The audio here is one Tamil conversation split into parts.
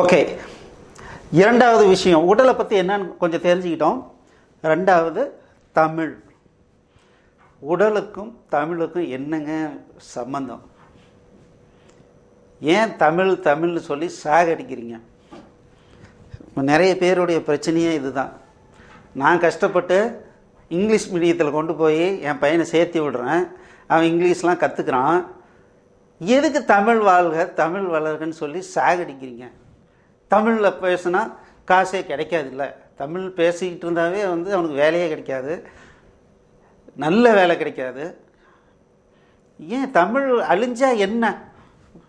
ஓகே இரண்டாவது விஷயம் உடலை பற்றி என்னன்னு கொஞ்சம் தெரிஞ்சுக்கிட்டோம் ரெண்டாவது தமிழ் உடலுக்கும் தமிழுக்கும் என்னங்க சம்பந்தம் ஏன் தமிழ் தமிழ்னு சொல்லி சாகடிக்கிறீங்க நிறைய பேருடைய பிரச்சனையே இதுதான் நான் கஷ்டப்பட்டு இங்கிலீஷ் மீடியத்தில் கொண்டு போய் என் பையனை சேர்த்து விடுறேன் அவன் இங்கிலீஷ்லாம் கற்றுக்குறான் எதுக்கு தமிழ் வாழ்க தமிழ் வளர்கன்னு சொல்லி சாகடிக்கிறீங்க தமிழில் பேசுனா காசே கிடைக்காது இல்லை தமிழ் பேசிக்கிட்டு இருந்தாவே வந்து அவனுக்கு வேலையே கிடைக்காது நல்ல வேலை கிடைக்காது ஏன் தமிழ் அழிஞ்சா என்ன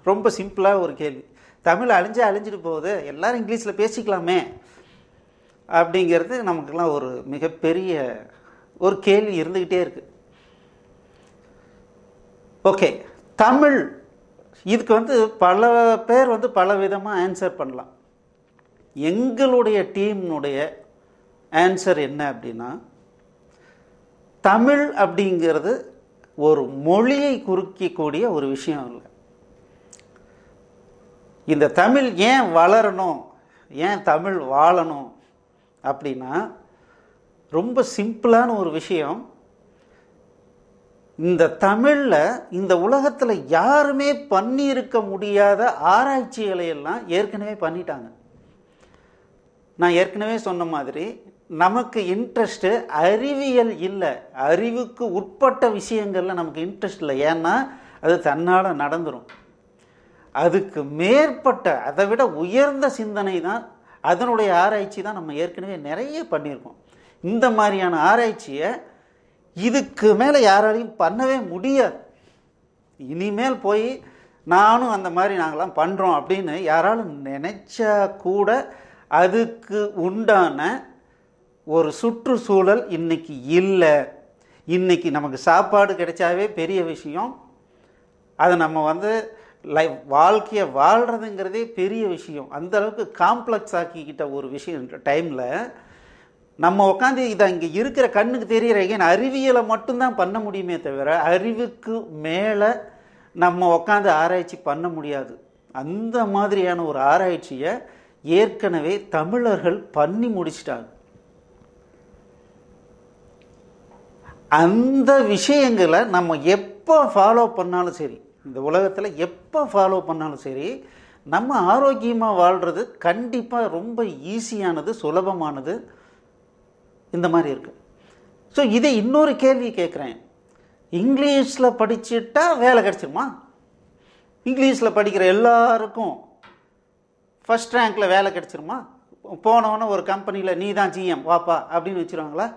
ரொம்ப சிம்பிளாக ஒரு கேள்வி தமிழ் அழிஞ்சா அழிஞ்சிட்டு போகுது எல்லோரும் இங்கிலீஷில் பேசிக்கலாமே அப்படிங்கிறது நமக்கெல்லாம் ஒரு மிகப்பெரிய ஒரு கேள்வி இருந்துக்கிட்டே இருக்குது ஓகே தமிழ் இதுக்கு வந்து பல பேர் வந்து பல விதமாக ஆன்சர் பண்ணலாம் எங்களுடைய டீம்னுடைய ஆன்சர் என்ன அப்படின்னா தமிழ் அப்படிங்கிறது ஒரு மொழியை குறுக்கக்கூடிய ஒரு விஷயம் இல்லை இந்த தமிழ் ஏன் வளரணும் ஏன் தமிழ் வாழணும் அப்படின்னா ரொம்ப சிம்பிளான ஒரு விஷயம் இந்த தமிழில் இந்த உலகத்தில் யாருமே பண்ணியிருக்க முடியாத ஆராய்ச்சிகளை எல்லாம் ஏற்கனவே பண்ணிட்டாங்க நான் ஏற்கனவே சொன்ன மாதிரி நமக்கு இன்ட்ரெஸ்ட்டு அறிவியல் இல்லை அறிவுக்கு உட்பட்ட விஷயங்களில் நமக்கு இன்ட்ரெஸ்ட் இல்லை ஏன்னா அது தன்னால் நடந்துடும் அதுக்கு மேற்பட்ட அதை விட உயர்ந்த சிந்தனை தான் அதனுடைய ஆராய்ச்சி தான் நம்ம ஏற்கனவே நிறைய பண்ணியிருக்கோம் இந்த மாதிரியான ஆராய்ச்சியை இதுக்கு மேலே யாராலையும் பண்ணவே முடியாது இனிமேல் போய் நானும் அந்த மாதிரி நாங்களாம் பண்ணுறோம் அப்படின்னு யாராலும் நினச்சா கூட அதுக்கு உண்டான ஒரு சுற்றுச்சூழல் இன்றைக்கி இல்லை இன்றைக்கி நமக்கு சாப்பாடு கிடைச்சாவே பெரிய விஷயம் அதை நம்ம வந்து லைஃப் வாழ்க்கையை வாழ்கிறதுங்கிறதே பெரிய விஷயம் அந்த அளவுக்கு காம்ப்ளெக்ஸ் ஆக்கிக்கிட்ட ஒரு விஷயம் டைமில் நம்ம உட்காந்து இதை இங்கே இருக்கிற கண்ணுக்கு தெரிகிற ஏன் அறிவியலை மட்டும்தான் பண்ண முடியுமே தவிர அறிவுக்கு மேலே நம்ம உட்காந்து ஆராய்ச்சி பண்ண முடியாது அந்த மாதிரியான ஒரு ஆராய்ச்சியை ஏற்கனவே தமிழர்கள் பண்ணி முடிச்சிட்டாங்க அந்த விஷயங்களை நம்ம எப்போ ஃபாலோ பண்ணாலும் சரி இந்த உலகத்தில் எப்போ ஃபாலோ பண்ணாலும் சரி நம்ம ஆரோக்கியமாக வாழ்கிறது கண்டிப்பாக ரொம்ப ஈஸியானது சுலபமானது இந்த மாதிரி இருக்குது ஸோ இதை இன்னொரு கேள்வி கேட்குறேன் இங்கிலீஷில் படிச்சுட்டா வேலை கிடச்சிருமா இங்கிலீஷில் படிக்கிற எல்லாருக்கும் ஃபஸ்ட் ரேங்க்கில் வேலை கிடச்சிருமா போனவொன்னே ஒரு கம்பெனியில் நீ தான் ஜிஎம் வாப்பா அப்படின்னு வச்சுருவாங்களா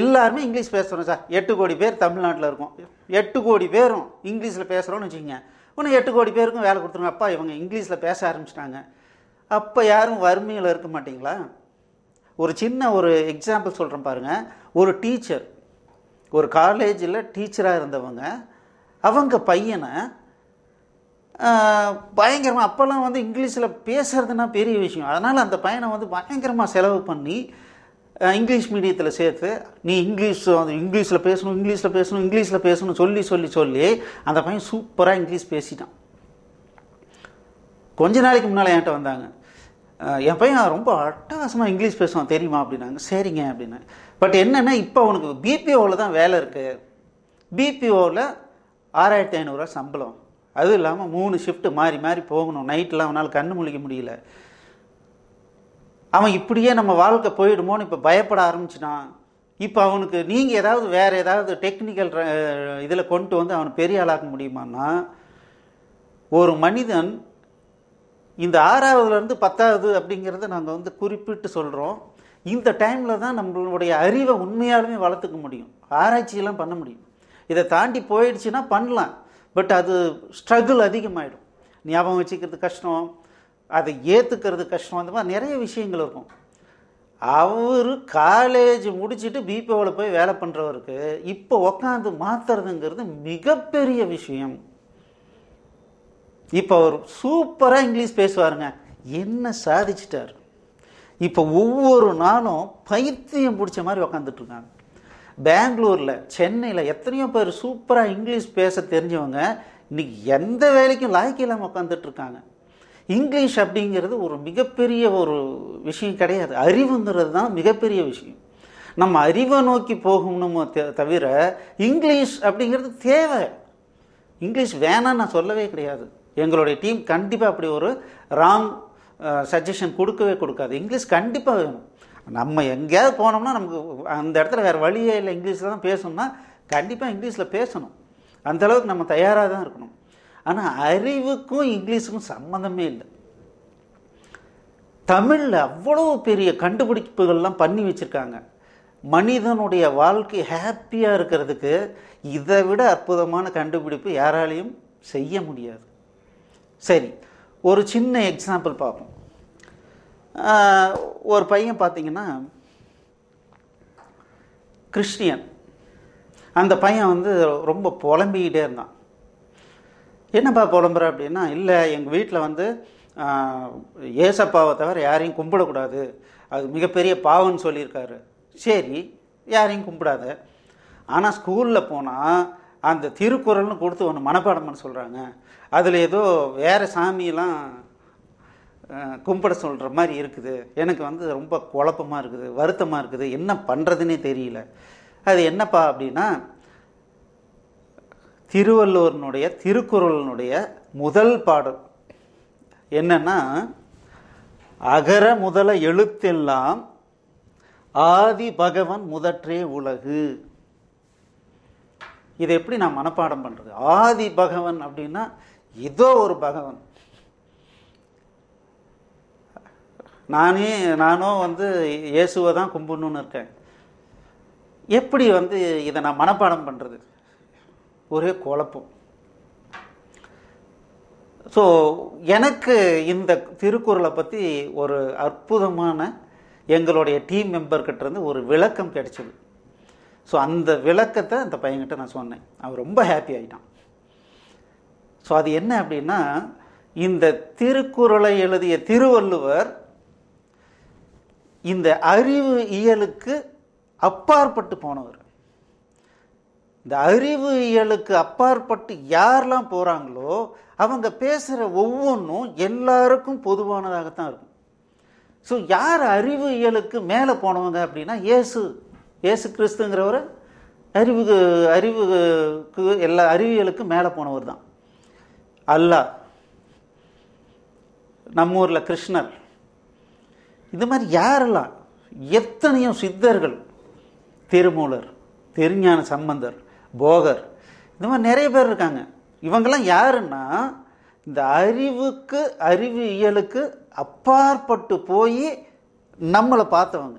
எல்லாருமே இங்கிலீஷ் பேசுகிறோம் சார் எட்டு கோடி பேர் தமிழ்நாட்டில் இருக்கும் எட்டு கோடி பேரும் இங்கிலீஷில் பேசுகிறோன்னு வச்சுக்கோங்க இன்னும் எட்டு கோடி பேருக்கும் வேலை கொடுத்துருங்க அப்பா இவங்க இங்கிலீஷில் பேச ஆரம்பிச்சிட்டாங்க அப்போ யாரும் வறுமையில் இருக்க மாட்டிங்களா ஒரு சின்ன ஒரு எக்ஸாம்பிள் சொல்கிறேன் பாருங்கள் ஒரு டீச்சர் ஒரு காலேஜில் டீச்சராக இருந்தவங்க அவங்க பையனை பயங்கரமாக அப்போல்லாம் வந்து இங்கிலீஷில் பேசுகிறதுனா பெரிய விஷயம் அதனால் அந்த பையனை வந்து பயங்கரமாக செலவு பண்ணி இங்கிலீஷ் மீடியத்தில் சேர்த்து நீ இங்கிலீஷ் வந்து இங்கிலீஷில் பேசணும் இங்கிலீஷில் பேசணும் இங்கிலீஷில் பேசணும் சொல்லி சொல்லி சொல்லி அந்த பையன் சூப்பராக இங்கிலீஷ் பேசிட்டான் கொஞ்ச நாளைக்கு முன்னால் என்கிட்ட வந்தாங்க என் பையன் ரொம்ப அட்டகாசமாக இங்கிலீஷ் பேசுவான் தெரியுமா அப்படின்னாங்க சரிங்க அப்படின்னு பட் என்னென்னா இப்போ அவனுக்கு பிபிஓவில் தான் வேலை இருக்குது பிபிஓவில் ஆறாயிரத்தி ஐநூறுரூவா சம்பளம் அதுவும் இல்லாமல் மூணு ஷிஃப்ட்டு மாறி மாறி போகணும் நைட்டில் அவனால் கண்ணு முழிக்க முடியல அவன் இப்படியே நம்ம வாழ்க்கை போயிடுமோன்னு இப்போ பயப்பட ஆரம்பிச்சுனான் இப்போ அவனுக்கு நீங்கள் ஏதாவது வேறு ஏதாவது டெக்னிக்கல் இதில் கொண்டு வந்து அவனை பெரிய ஆளாக்க முடியுமான்னா ஒரு மனிதன் இந்த ஆறாவதுலேருந்து பத்தாவது அப்படிங்கிறத நாங்கள் வந்து குறிப்பிட்டு சொல்கிறோம் இந்த டைமில் தான் நம்மளுடைய அறிவை உண்மையாலுமே வளர்த்துக்க முடியும் ஆராய்ச்சியெல்லாம் பண்ண முடியும் இதை தாண்டி போயிடுச்சுன்னா பண்ணலாம் பட் அது ஸ்ட்ரகிள் அதிகமாகிடும் ஞாபகம் வச்சுக்கிறது கஷ்டம் அதை ஏற்றுக்கிறது கஷ்டம் அந்த மாதிரி நிறைய விஷயங்கள் இருக்கும் அவர் காலேஜ் முடிச்சுட்டு பிபிஓவில் போய் வேலை பண்ணுறவருக்கு இப்போ உக்காந்து மாற்றுறதுங்கிறது மிகப்பெரிய விஷயம் இப்போ அவர் சூப்பராக இங்கிலீஷ் பேசுவாருங்க என்ன சாதிச்சிட்டார் இப்போ ஒவ்வொரு நாளும் பைத்தியம் பிடிச்ச மாதிரி உக்காந்துட்ருக்காங்க பெங்களூரில் சென்னையில் எத்தனையோ பேர் சூப்பராக இங்கிலீஷ் பேச தெரிஞ்சவங்க இன்றைக்கி எந்த வேலைக்கும் லாய்க்கு இல்லாமல் உட்காந்துட்ருக்காங்க இங்கிலீஷ் அப்படிங்கிறது ஒரு மிகப்பெரிய ஒரு விஷயம் கிடையாது அறிவுங்கிறது தான் மிகப்பெரிய விஷயம் நம்ம அறிவை நோக்கி போகணுமோ தவிர இங்கிலீஷ் அப்படிங்கிறது தேவை இங்கிலீஷ் வேணாம் நான் சொல்லவே கிடையாது எங்களுடைய டீம் கண்டிப்பாக அப்படி ஒரு ராங் சஜஷன் கொடுக்கவே கொடுக்காது இங்கிலீஷ் கண்டிப்பாக வேணும் நம்ம எங்கேயாவது போனோம்னா நமக்கு அந்த இடத்துல வேறு வழியே இல்லை இங்கிலீஷில் தான் பேசணும்னா கண்டிப்பாக இங்கிலீஷில் பேசணும் அந்தளவுக்கு நம்ம தயாராக தான் இருக்கணும் ஆனால் அறிவுக்கும் இங்கிலீஷுக்கும் சம்மந்தமே இல்லை தமிழில் அவ்வளோ பெரிய கண்டுபிடிப்புகள்லாம் பண்ணி வச்சுருக்காங்க மனிதனுடைய வாழ்க்கை ஹாப்பியாக இருக்கிறதுக்கு இதை விட அற்புதமான கண்டுபிடிப்பு யாராலையும் செய்ய முடியாது சரி ஒரு சின்ன எக்ஸாம்பிள் பார்ப்போம் ஒரு பையன் பார்த்தீங்கன்னா கிறிஸ்டியன் அந்த பையன் வந்து ரொம்ப புலம்பிக்கிட்டே இருந்தான் என்னப்பா புலம்புற அப்படின்னா இல்லை எங்கள் வீட்டில் வந்து ஏசப்பாவை தவிர யாரையும் கும்பிடக்கூடாது அது மிகப்பெரிய பாவம்னு சொல்லியிருக்காரு சரி யாரையும் கும்பிடாத ஆனால் ஸ்கூலில் போனால் அந்த திருக்குறள்னு கொடுத்து ஒன்று மனப்பாடம்னு சொல்கிறாங்க அதில் ஏதோ வேறு சாமியெல்லாம் கும்பிட சொல்கிற மாதிரி இருக்குது எனக்கு வந்து ரொம்ப குழப்பமாக இருக்குது வருத்தமாக இருக்குது என்ன பண்ணுறதுன்னே தெரியல அது என்னப்பா அப்படின்னா திருவள்ளுவரனுடைய திருக்குறளினுடைய முதல் பாடல் என்னன்னா அகர முதல எழுத்தெல்லாம் ஆதி பகவன் முதற்றே உலகு இதை எப்படி நான் மனப்பாடம் பண்ணுறது ஆதி பகவன் அப்படின்னா இதோ ஒரு பகவன் நானே நானும் வந்து இயேசுவை தான் கும்பிடணுன்னு இருக்கேன் எப்படி வந்து இதை நான் மனப்பாடம் பண்ணுறது ஒரே குழப்பம் ஸோ எனக்கு இந்த திருக்குறளை பற்றி ஒரு அற்புதமான எங்களுடைய டீம் மெம்பர்கிட்டேருந்து ஒரு விளக்கம் கிடைச்சிது ஸோ அந்த விளக்கத்தை அந்த பையன்கிட்ட நான் சொன்னேன் அவன் ரொம்ப ஹாப்பி ஆகிட்டான் ஸோ அது என்ன அப்படின்னா இந்த திருக்குறளை எழுதிய திருவள்ளுவர் இந்த அறிவு இயலுக்கு அப்பாற்பட்டு போனவர் இந்த அறிவு இயலுக்கு அப்பாற்பட்டு யாரெல்லாம் போகிறாங்களோ அவங்க பேசுகிற ஒவ்வொன்றும் எல்லாருக்கும் பொதுவானதாகத்தான் இருக்கும் ஸோ யார் அறிவு இயலுக்கு மேலே போனவங்க அப்படின்னா இயேசு இயேசு கிறிஸ்துங்கிறவர் அறிவு அறிவுக்கு எல்லா அறிவியலுக்கு மேலே போனவர் தான் அல்லா நம்ம ஊரில் கிருஷ்ணர் இது மாதிரி யாரெல்லாம் எத்தனையோ சித்தர்கள் திருமூலர் திருஞான சம்பந்தர் போகர் இந்த மாதிரி நிறைய பேர் இருக்காங்க இவங்கெல்லாம் யாருன்னா இந்த அறிவுக்கு அறிவியலுக்கு அப்பாற்பட்டு போய் நம்மளை பார்த்தவங்க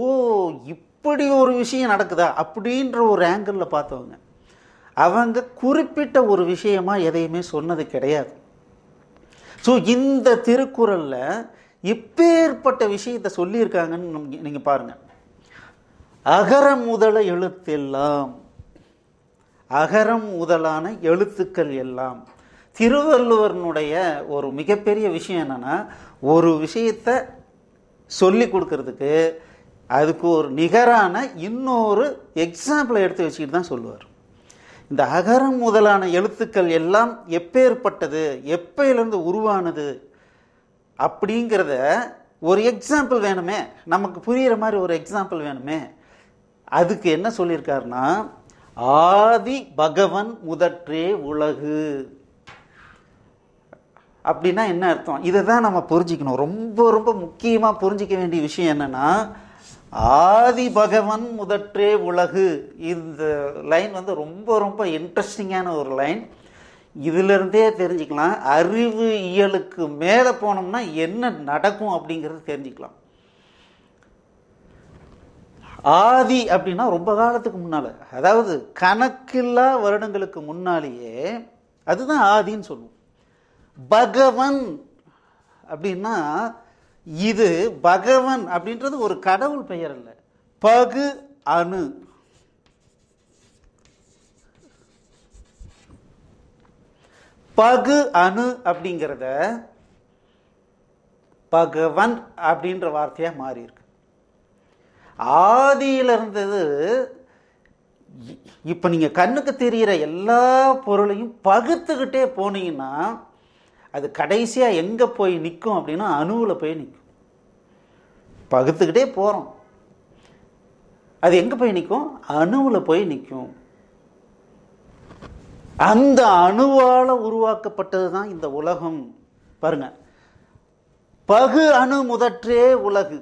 ஓ இப்படி ஒரு விஷயம் நடக்குதா அப்படின்ற ஒரு ஆங்கிளில் பார்த்தவங்க அவங்க குறிப்பிட்ட ஒரு விஷயமாக எதையுமே சொன்னது கிடையாது ஸோ இந்த திருக்குறளில் இப்பேற்பட்ட விஷயத்தை சொல்லியிருக்காங்கன்னு நீங்கள் பாருங்கள் அகர முதல எழுத்தெல்லாம் அகரம் முதலான எழுத்துக்கள் எல்லாம் திருவள்ளுவரனுடைய ஒரு மிகப்பெரிய விஷயம் என்னென்னா ஒரு விஷயத்தை சொல்லி கொடுக்கறதுக்கு அதுக்கு ஒரு நிகரான இன்னொரு எக்ஸாம்பிளை எடுத்து வச்சுக்கிட்டு தான் சொல்லுவார் இந்த அகரம் முதலான எழுத்துக்கள் எல்லாம் எப்பேற்பட்டது எப்பையிலேருந்து உருவானது அப்படிங்கிறத ஒரு எக்ஸாம்பிள் வேணுமே நமக்கு புரிகிற மாதிரி ஒரு எக்ஸாம்பிள் வேணுமே அதுக்கு என்ன சொல்லியிருக்காருன்னா ஆதி பகவன் முதற்றே உலகு அப்படின்னா என்ன அர்த்தம் இதை தான் நம்ம புரிஞ்சிக்கணும் ரொம்ப ரொம்ப முக்கியமாக புரிஞ்சிக்க வேண்டிய விஷயம் என்னென்னா ஆதி பகவன் முதற்றே உலகு இந்த லைன் வந்து ரொம்ப ரொம்ப இன்ட்ரெஸ்டிங்கான ஒரு லைன் இதிலிருந்தே தெரிஞ்சுக்கலாம் அறிவு இயலுக்கு மேலே போனோம்னா என்ன நடக்கும் அப்படிங்கிறது தெரிஞ்சுக்கலாம் ஆதி அப்படின்னா ரொம்ப காலத்துக்கு முன்னால் அதாவது கணக்கில்லா வருடங்களுக்கு முன்னாலேயே அதுதான் ஆதின்னு சொல்லுவோம் பகவன் அப்படின்னா இது பகவன் அப்படின்றது ஒரு கடவுள் பெயர் அல்ல பகு அணு பகு அணு அப்படிங்கிறத பகவன் அப்படின்ற வார்த்தையாக மாறியிருக்கு ஆதியில் இருந்தது இப்போ நீங்கள் கண்ணுக்கு தெரிகிற எல்லா பொருளையும் பகுத்துக்கிட்டே போனீங்கன்னா அது கடைசியாக எங்கே போய் நிற்கும் அப்படின்னா அணுவில் போய் நிற்கும் பகுத்துக்கிட்டே போகிறோம் அது எங்கே போய் நிற்கும் அணுவில் போய் நிற்கும் அந்த அணுவால் உருவாக்கப்பட்டது தான் இந்த உலகம் பாருங்க பகு அணு முதற்றே உலகு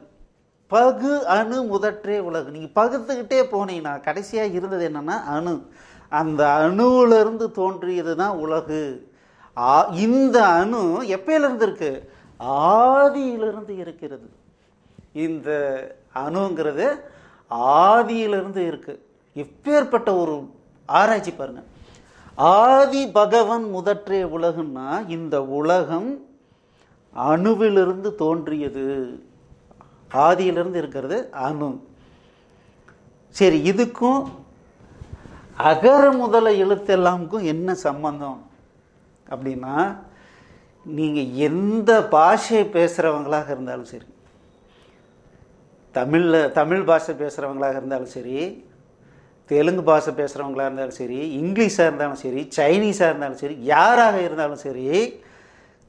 பகு அணு முதற்றே உலகு நீங்கள் பகுத்துக்கிட்டே போனீங்கன்னா கடைசியாக இருந்தது என்னென்னா அணு அந்த அணுவிலிருந்து தோன்றியது தான் உலகு இந்த அணு எப்பயிலிருந்து இருக்கு ஆதியிலிருந்து இருக்கிறது இந்த அணுங்கிறது ஆதியிலிருந்து இருக்கு எப்பேற்பட்ட ஒரு ஆராய்ச்சி பாருங்கள் ஆதி பகவன் முதற்றே உலகம்னா இந்த உலகம் அணுவிலிருந்து தோன்றியது ஆதியிலிருந்து இருக்கிறது அணு சரி இதுக்கும் அகர முதல எழுத்தெல்லாமுக்கும் என்ன சம்பந்தம் அப்படின்னா நீங்கள் எந்த பாஷையை பேசுகிறவங்களாக இருந்தாலும் சரி தமிழில் தமிழ் பாஷை பேசுகிறவங்களாக இருந்தாலும் சரி தெலுங்கு பாஷை பேசுகிறவங்களாக இருந்தாலும் சரி இங்கிலீஷாக இருந்தாலும் சரி சைனீஸாக இருந்தாலும் சரி யாராக இருந்தாலும் சரி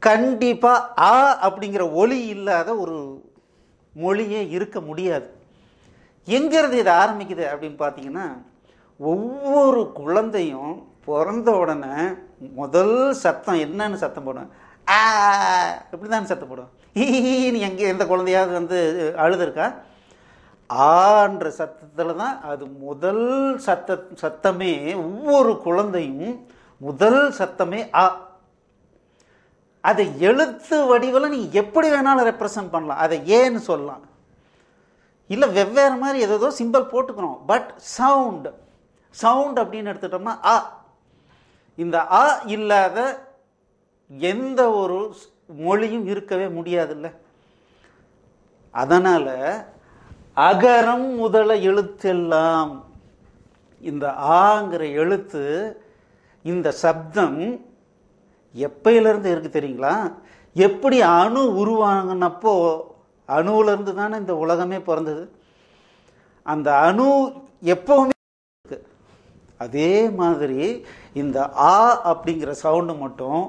கண்டிப்பாக ஆ அப்படிங்கிற ஒலி இல்லாத ஒரு மொழியே இருக்க முடியாது எங்கேருந்து இதை ஆரம்பிக்குது அப்படின்னு பார்த்தீங்கன்னா ஒவ்வொரு குழந்தையும் பிறந்த உடனே முதல் சத்தம் என்னன்னு சத்தம் போடும் ஆ இப்படி தான் சத்தம் போடும் நீ எங்கே எந்த குழந்தையாவது வந்து அழுதுருக்கா ஆன்ற சத்தத்தில் தான் அது முதல் சத்த சத்தமே ஒவ்வொரு குழந்தையும் முதல் சத்தமே ஆ அதை எழுத்து வடிவில் நீ எப்படி வேணாலும் ரெப்ரசன்ட் பண்ணலாம் அதை ஏன்னு சொல்லலாம் இல்லை வெவ்வேறு மாதிரி ஏதோ சிம்பிள் போட்டுக்கிறோம் பட் சவுண்டு சவுண்ட் அப்படின்னு எடுத்துட்டோம்னா ஆ இந்த ஆ இல்லாத எந்த ஒரு மொழியும் இருக்கவே முடியாதுல்ல அதனால் அகரம் முதல எழுத்தெல்லாம் இந்த ஆங்கிற எழுத்து இந்த சப்தம் எப்பையிலேருந்து இருக்குது தெரியுங்களா எப்படி அணு உருவாங்கினப்போ அணுவிலேருந்து தானே இந்த உலகமே பிறந்தது அந்த அணு எப்பவுமே இருக்கு அதே மாதிரி இந்த ஆ அப்படிங்கிற சவுண்டு மட்டும்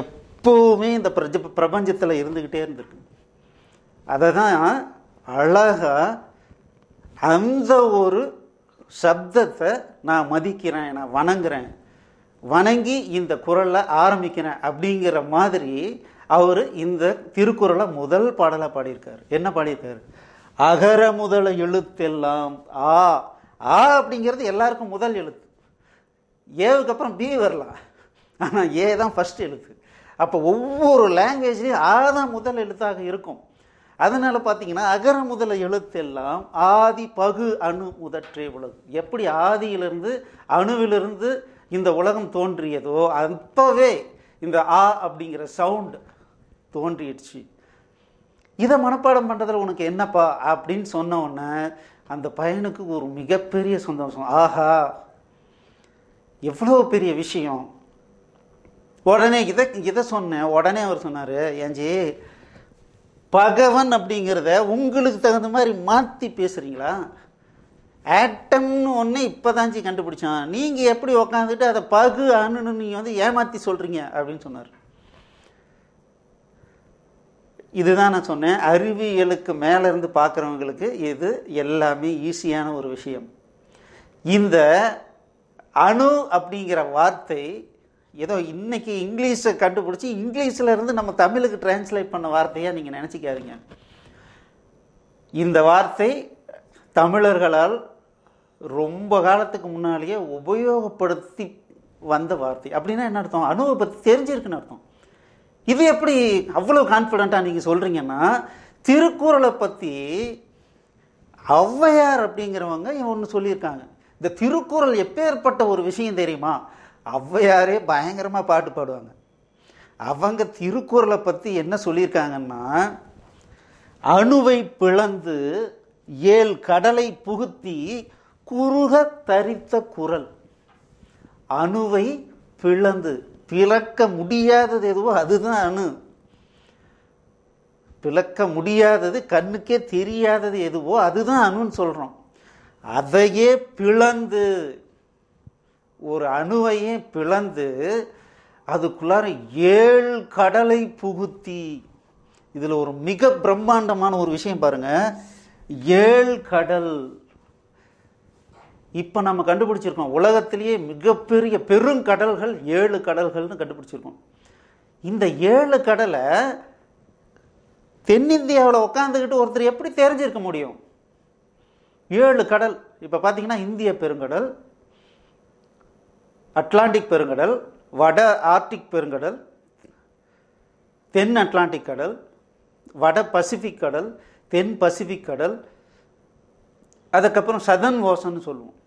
எப்போவுமே இந்த பிரஜ பிரபஞ்சத்தில் இருந்துக்கிட்டே இருந்திருக்கு அதை தான் அழகாக அந்த ஒரு சப்தத்தை நான் மதிக்கிறேன் நான் வணங்குறேன் வணங்கி இந்த குரலில் ஆரம்பிக்கிறேன் அப்படிங்கிற மாதிரி அவர் இந்த திருக்குறளை முதல் பாடலை பாடியிருக்கார் என்ன பாடியிருக்காரு அகர முதல எழுத்தெல்லாம் ஆ ஆ அப்படிங்கிறது எல்லாருக்கும் முதல் எழுத்து ஏவுக்கப்புறம் பி வரலாம் ஆனால் ஏ தான் ஃபஸ்ட் எழுத்து அப்போ ஒவ்வொரு லாங்குவேஜ்லேயும் ஆ தான் முதல் எழுத்தாக இருக்கும் அதனால் பார்த்தீங்கன்னா அகர முதல எழுத்தெல்லாம் ஆதி பகு அணு முதற்றே உலகம் எப்படி ஆதியிலிருந்து அணுவிலிருந்து இந்த உலகம் தோன்றியதோ அப்போவே இந்த ஆ அப்படிங்கிற சவுண்டு தோன்றிடுச்சு இதை மனப்பாடம் பண்ணுறதுல உனக்கு என்னப்பா அப்படின்னு சொன்ன உடனே அந்த பையனுக்கு ஒரு மிகப்பெரிய சந்தோஷம் ஆஹா எவ்வளோ பெரிய விஷயம் உடனே இதை இதை சொன்னேன் உடனே அவர் சொன்னார் ஏஞ்சி பகவன் அப்படிங்கிறத உங்களுக்கு தகுந்த மாதிரி மாற்றி பேசுகிறீங்களா ஆட்டம்னு ஒன்று இப்போதாஞ்சி கண்டுபிடிச்சான் நீங்கள் எப்படி உக்காந்துட்டு அதை பகு அணுன்னு நீங்கள் வந்து ஏமாற்றி சொல்கிறீங்க அப்படின்னு சொன்னார் இதுதான் நான் சொன்னேன் அறிவியலுக்கு மேலேருந்து பார்க்குறவங்களுக்கு இது எல்லாமே ஈஸியான ஒரு விஷயம் இந்த அணு அப்படிங்கிற வார்த்தை ஏதோ இன்றைக்கி இங்கிலீஷை கண்டுபிடிச்சி இங்கிலீஷில் இருந்து நம்ம தமிழுக்கு டிரான்ஸ்லேட் பண்ண வார்த்தையாக நீங்கள் நினச்சிக்காதீங்க இந்த வார்த்தை தமிழர்களால் ரொம்ப காலத்துக்கு முன்னாலேயே உபயோகப்படுத்தி வந்த வார்த்தை அப்படின்னா என்ன அர்த்தம் அணுவை பற்றி தெரிஞ்சிருக்குன்னு அர்த்தம் இது எப்படி அவ்வளோ கான்ஃபிடண்ட்டாக நீங்கள் சொல்கிறீங்கன்னா திருக்குறளை பற்றி ஔவையார் அப்படிங்கிறவங்க ஒன்று சொல்லியிருக்காங்க இந்த திருக்குறள் எப்பேற்பட்ட ஒரு விஷயம் தெரியுமா ஔவையாரே பயங்கரமாக பாட்டு பாடுவாங்க அவங்க திருக்குறளை பற்றி என்ன சொல்லியிருக்காங்கன்னா அணுவை பிளந்து ஏல் கடலை புகுத்தி குறுக தரித்த குரல் அணுவை பிளந்து பிளக்க முடியாதது எதுவோ அதுதான் அணு பிளக்க முடியாதது கண்ணுக்கே தெரியாதது எதுவோ அதுதான் அணுன்னு சொல்கிறோம் அதையே பிளந்து ஒரு அணுவையே பிளந்து அதுக்குள்ளார ஏழு கடலை புகுத்தி இதில் ஒரு மிக பிரம்மாண்டமான ஒரு விஷயம் பாருங்கள் ஏழு கடல் இப்போ நம்ம கண்டுபிடிச்சிருக்கோம் உலகத்திலேயே மிகப்பெரிய பெருங்கடல்கள் ஏழு கடல்கள்னு கண்டுபிடிச்சிருக்கோம் இந்த ஏழு கடலை தென்னிந்தியாவில் உட்காந்துக்கிட்டு ஒருத்தர் எப்படி தெரிஞ்சிருக்க முடியும் ஏழு கடல் இப்போ பார்த்தீங்கன்னா இந்திய பெருங்கடல் அட்லாண்டிக் பெருங்கடல் வட ஆர்டிக் பெருங்கடல் தென் அட்லாண்டிக் கடல் வட பசிபிக் கடல் தென் பசிபிக் கடல் அதுக்கப்புறம் சதன் ஓசன் சொல்லுவோம்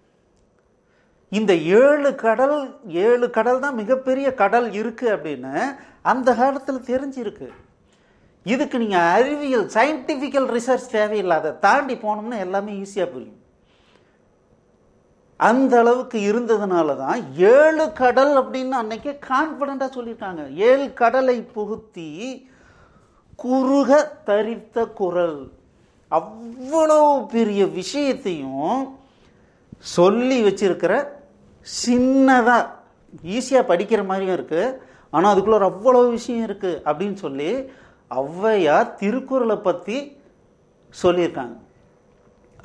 இந்த ஏழு கடல் ஏழு கடல் தான் மிகப்பெரிய கடல் இருக்குது அப்படின்னு அந்த காலத்தில் தெரிஞ்சிருக்கு இதுக்கு நீங்கள் அறிவியல் சயின்டிஃபிக்கல் ரிசர்ச் தேவையில்லை அதை தாண்டி போனோம்னா எல்லாமே ஈஸியாக புரியும் அந்த அளவுக்கு இருந்ததுனால தான் ஏழு கடல் அப்படின்னு அன்னைக்கே கான்ஃபிடண்டாக சொல்லியிருக்காங்க ஏழு கடலை புகுத்தி குறுக தரித்த குரல் அவ்வளோ பெரிய விஷயத்தையும் சொல்லி வச்சிருக்கிற சின்னதாக ஈஸியாக படிக்கிற மாதிரியும் இருக்குது ஆனால் அதுக்குள்ளே ஒரு அவ்வளோ விஷயம் இருக்குது அப்படின்னு சொல்லி ஔவையார் திருக்குறளை பற்றி சொல்லியிருக்காங்க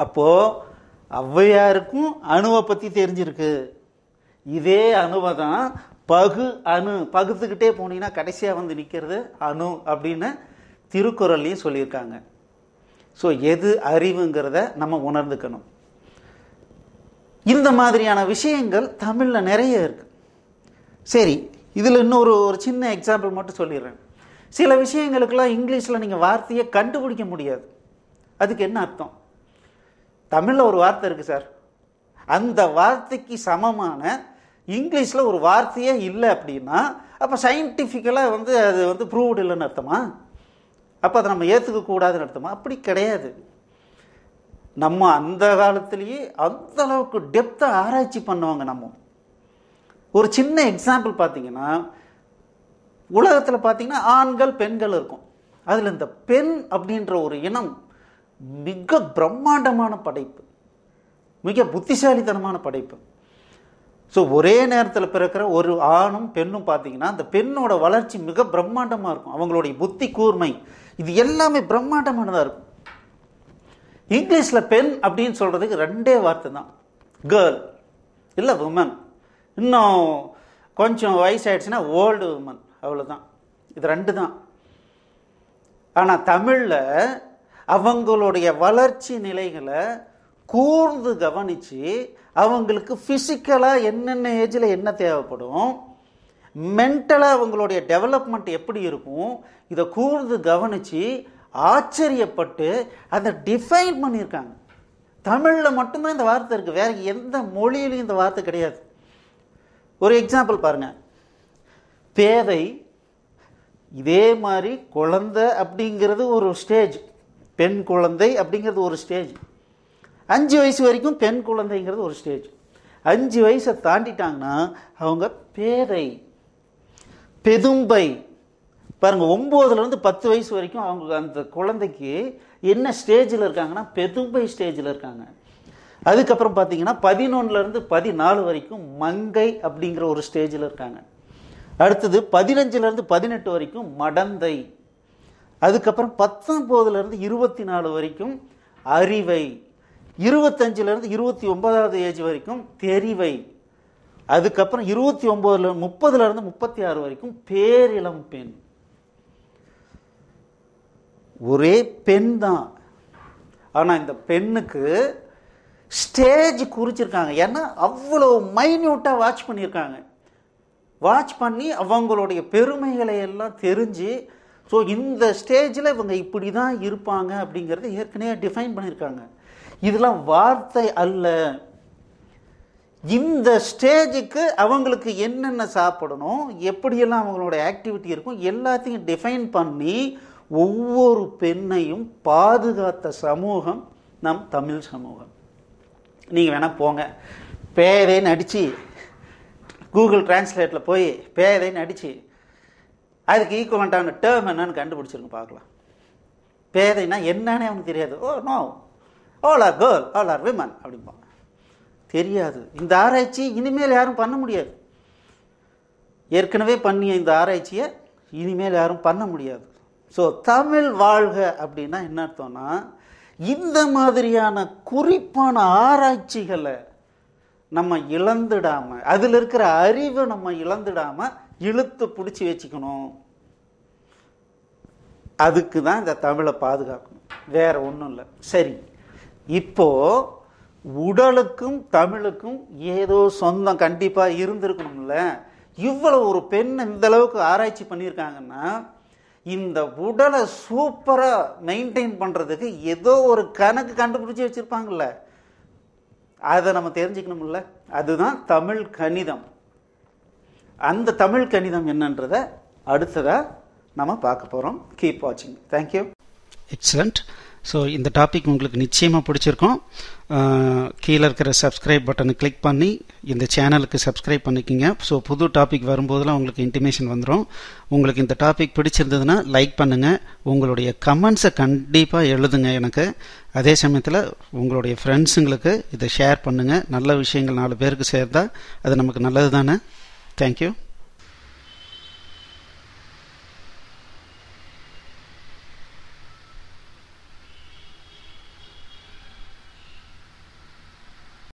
அப்போது ஔவையாருக்கும் அணுவை பற்றி தெரிஞ்சிருக்கு இதே அணுவை தான் பகு அணு பகுத்துக்கிட்டே போனீங்கன்னா கடைசியாக வந்து நிற்கிறது அணு அப்படின்னு திருக்குறள்லையும் சொல்லியிருக்காங்க ஸோ எது அறிவுங்கிறத நம்ம உணர்ந்துக்கணும் இந்த மாதிரியான விஷயங்கள் தமிழில் நிறைய இருக்குது சரி இதில் இன்னொரு ஒரு சின்ன எக்ஸாம்பிள் மட்டும் சொல்லிடுறேன் சில விஷயங்களுக்கெல்லாம் இங்கிலீஷில் நீங்கள் வார்த்தையை கண்டுபிடிக்க முடியாது அதுக்கு என்ன அர்த்தம் தமிழில் ஒரு வார்த்தை இருக்குது சார் அந்த வார்த்தைக்கு சமமான இங்கிலீஷில் ஒரு வார்த்தையே இல்லை அப்படின்னா அப்போ சயின்டிஃபிக்கலாக வந்து அது வந்து ப்ரூவ்டு இல்லைன்னு அர்த்தமா அப்போ அதை நம்ம ஏற்றுக்கக்கூடாதுன்னு அர்த்தமா அப்படி கிடையாது நம்ம அந்த காலத்துலேயே அந்த அளவுக்கு டெப்த்தை ஆராய்ச்சி பண்ணுவாங்க நம்ம ஒரு சின்ன எக்ஸாம்பிள் பார்த்தீங்கன்னா உலகத்தில் பார்த்தீங்கன்னா ஆண்கள் பெண்கள் இருக்கும் அதில் இந்த பெண் அப்படின்ற ஒரு இனம் மிக பிரம்மாண்டமான படைப்பு மிக புத்திசாலித்தனமான படைப்பு ஸோ ஒரே நேரத்தில் பிறக்கிற ஒரு ஆணும் பெண்ணும் பார்த்தீங்கன்னா அந்த பெண்ணோட வளர்ச்சி மிக பிரம்மாண்டமாக இருக்கும் அவங்களுடைய புத்தி கூர்மை இது எல்லாமே பிரம்மாண்டமானதாக இருக்கும் இங்கிலீஷில் பெண் அப்படின்னு சொல்கிறதுக்கு ரெண்டே வார்த்தை தான் கேர்ள் இல்லை உமன் இன்னும் கொஞ்சம் வயசாயிடுச்சுன்னா ஓல்டு உமன் அவ்வளோதான் இது ரெண்டு தான் ஆனால் தமிழில் அவங்களுடைய வளர்ச்சி நிலைகளை கூர்ந்து கவனித்து அவங்களுக்கு ஃபிசிக்கலாக என்னென்ன ஏஜில் என்ன தேவைப்படும் மென்டலாக அவங்களுடைய டெவலப்மெண்ட் எப்படி இருக்கும் இதை கூர்ந்து கவனித்து ஆச்சரியப்பட்டு அதை டிஃபைன் பண்ணியிருக்காங்க தமிழில் மட்டும்தான் இந்த வார்த்தை இருக்குது வேற எந்த மொழியிலையும் இந்த வார்த்தை கிடையாது ஒரு எக்ஸாம்பிள் பாருங்கள் பேதை இதே மாதிரி குழந்த அப்படிங்கிறது ஒரு ஸ்டேஜ் பெண் குழந்தை அப்படிங்கிறது ஒரு ஸ்டேஜ் அஞ்சு வயசு வரைக்கும் பெண் குழந்தைங்கிறது ஒரு ஸ்டேஜ் அஞ்சு வயசை தாண்டிட்டாங்கன்னா அவங்க பேதை பெதும்பை பாருங்க ஒம்போதுலேருந்து பத்து வயசு வரைக்கும் அவங்க அந்த குழந்தைக்கு என்ன ஸ்டேஜில் இருக்காங்கன்னா பெதும்பை ஸ்டேஜில் இருக்காங்க அதுக்கப்புறம் பார்த்தீங்கன்னா பதினொன்றுலேருந்து பதினாலு வரைக்கும் மங்கை அப்படிங்கிற ஒரு ஸ்டேஜில் இருக்காங்க அடுத்தது பதினஞ்சுலேருந்து பதினெட்டு வரைக்கும் மடந்தை அதுக்கப்புறம் பத்தொம்போதுலேருந்து இருபத்தி நாலு வரைக்கும் அறிவை இருபத்தஞ்சிலேருந்து இருபத்தி ஒன்பதாவது ஏஜ் வரைக்கும் தெரிவை அதுக்கப்புறம் இருபத்தி ஒம்பதுல முப்பதுலேருந்து முப்பத்தி ஆறு வரைக்கும் பேரிளம் பெண் ஒரே பெண் தான் ஆனால் இந்த பெண்ணுக்கு ஸ்டேஜ் குறிச்சிருக்காங்க ஏன்னா அவ்வளோ மைன்யூட்டாக வாட்ச் பண்ணியிருக்காங்க வாட்ச் பண்ணி அவங்களுடைய பெருமைகளை எல்லாம் தெரிஞ்சு ஸோ இந்த ஸ்டேஜில் இவங்க இப்படி தான் இருப்பாங்க அப்படிங்கிறத ஏற்கனவே டிஃபைன் பண்ணியிருக்காங்க இதெல்லாம் வார்த்தை அல்ல இந்த ஸ்டேஜுக்கு அவங்களுக்கு என்னென்ன சாப்பிடணும் எப்படியெல்லாம் அவங்களோட ஆக்டிவிட்டி இருக்கும் எல்லாத்தையும் டிஃபைன் பண்ணி ஒவ்வொரு பெண்ணையும் பாதுகாத்த சமூகம் நம் தமிழ் சமூகம் நீங்கள் வேணால் போங்க பேரேன்னு அடித்து கூகுள் டிரான்ஸ்லேட்டில் போய் பேரேன்னு அடித்து அதுக்கு ஈக்குவலண்ட்டான டேர்ம் என்னன்னு கண்டுபிடிச்சிருங்க பார்க்கலாம் பேதைனா என்னன்னு அவனுக்கு தெரியாது oh no all are girl all are women அப்படிம்பான் தெரியாது இந்த ஆராய்ச்சி இனிமேல் யாரும் பண்ண முடியாது ஏற்கனவே பண்ணிய இந்த ஆராய்ச்சியை இனிமேல் யாரும் பண்ண முடியாது ஸோ தமிழ் வாழ்க அப்படின்னா என்ன அர்த்தம்னா இந்த மாதிரியான குறிப்பான ஆராய்ச்சிகளை நம்ம இழந்துடாமல் அதில் இருக்கிற அறிவை நம்ம இழந்துடாமல் இழுத்து பிடிச்சி வச்சுக்கணும் அதுக்கு தான் இந்த தமிழை பாதுகாக்கணும் வேற ஒன்றும் இல்லை சரி இப்போ உடலுக்கும் தமிழுக்கும் ஏதோ சொந்தம் கண்டிப்பாக இருந்திருக்கணும்ல இவ்வளவு ஒரு பெண் இந்த அளவுக்கு ஆராய்ச்சி பண்ணியிருக்காங்கன்னா இந்த உடலை சூப்பராக மெயின்டைன் பண்ணுறதுக்கு ஏதோ ஒரு கணக்கு கண்டுபிடிச்சி வச்சுருப்பாங்கல்ல அதை நம்ம தெரிஞ்சுக்கணும்ல அதுதான் தமிழ் கணிதம் அந்த தமிழ் கணிதம் என்னன்றத அடுத்ததாக நம்ம பார்க்க போகிறோம் கீப் வாட்சிங் தேங்க்யூ எக்ஸலண்ட் ஸோ இந்த டாபிக் உங்களுக்கு நிச்சயமாக பிடிச்சிருக்கும் கீழே இருக்கிற சப்ஸ்கிரைப் பட்டனை கிளிக் பண்ணி இந்த சேனலுக்கு சப்ஸ்கிரைப் பண்ணிக்கிங்க ஸோ புது டாபிக் வரும்போதெல்லாம் உங்களுக்கு இன்டிமேஷன் வந்துடும் உங்களுக்கு இந்த டாபிக் பிடிச்சிருந்ததுன்னா லைக் பண்ணுங்கள் உங்களுடைய கமெண்ட்ஸை கண்டிப்பாக எழுதுங்க எனக்கு அதே சமயத்தில் உங்களுடைய ஃப்ரெண்ட்ஸுங்களுக்கு இதை ஷேர் பண்ணுங்கள் நல்ல விஷயங்கள் நாலு பேருக்கு சேர்ந்தால் அது நமக்கு நல்லது தானே Thank you.